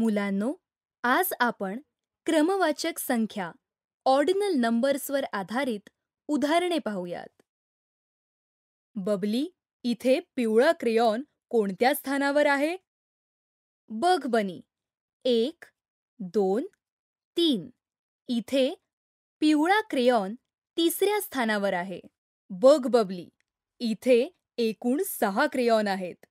मुलांनो आज आपण क्रमवाचक संख्या ऑर्डिनल नंबर्सवर आधारित उदाहरणे पाहूयात बबली इथे पिवळा क्रेयॉन कोणत्या स्थानावर आहे बघ बनी एक दोन तीन इथे पिवळा क्रेयॉन तिसऱ्या स्थानावर आहे बघ बबली इथे एकूण सहा क्रेयॉन आहेत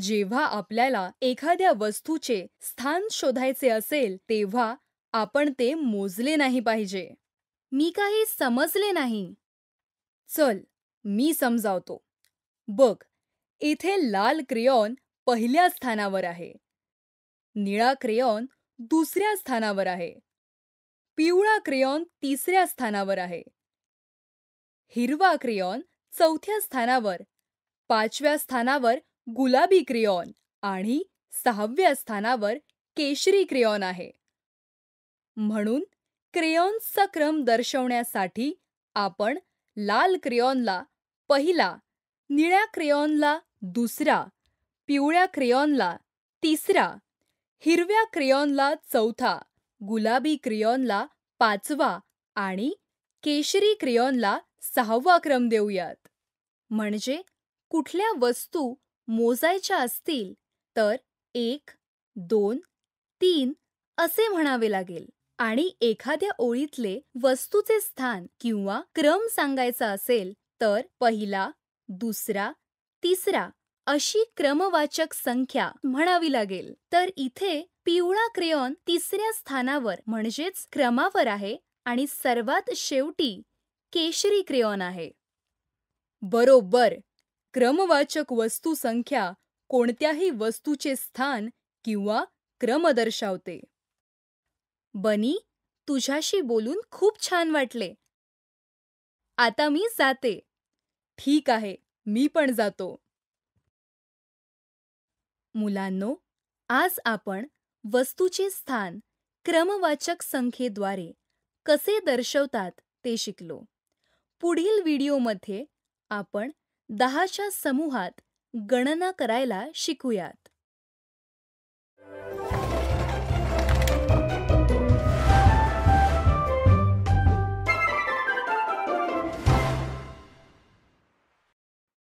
जेव्हा आपल्याला एखाद्या वस्तूचे स्थान शोधायचे असेल तेव्हा आपण ते मोजले नाही पाहिजे मी काही समजले नाही चल मी समजावतो बघ इथे लाल क्रेयॉन पहिल्या स्थानावर आहे निळा क्रेयॉन दुसऱ्या स्थानावर आहे पिवळा क्रेयॉन तिसऱ्या स्थानावर आहे हिरवा क्रेयॉन चौथ्या स्थानावर पाचव्या स्थानावर गुलाबी क्रियॉन आणि सहाव्या स्थानावर केशरी क्रियॉन आहे म्हणून क्रेऑन्सचा क्रम दर्शवण्यासाठी आपण लाल क्रेऑनला पहिला निळ्या क्रेऑनला दुसरा पिवळ्या क्रेऑनला तिसरा हिरव्या क्रेऑनला चौथा गुलाबी क्रेऑनला पाचवा आणि केशरी क्रेऑनला सहावा क्रम देऊयात म्हणजे कुठल्या वस्तू मोजायच्या असतील तर एक दोन तीन असे म्हणावे लागेल आणि एखाद्या ओळीतले वस्तूचे स्थान किंवा क्रम सांगायचा असेल तर पहिला दुसरा तिसरा अशी क्रमवाचक संख्या म्हणावी लागेल तर इथे पिवळा क्रेयॉन तिसऱ्या स्थानावर म्हणजेच क्रमावर आहे आणि सर्वात शेवटी केशरी क्रेयॉन आहे बरोबर क्रमवाचक संख्या कोणत्याही वस्तूचे स्थान किंवा क्रम दर्शवते बनी तुझ्याशी बोलून खूप छान वाटले आता मी जाते ठीक आहे मी पण जातो मुलांनो आज आपण वस्तूचे स्थान क्रमवाचक संख्येद्वारे कसे दर्शवतात ते शिकलो पुढील व्हिडिओमध्ये आपण दहाच्या समूहात गणना करायला शिकूयात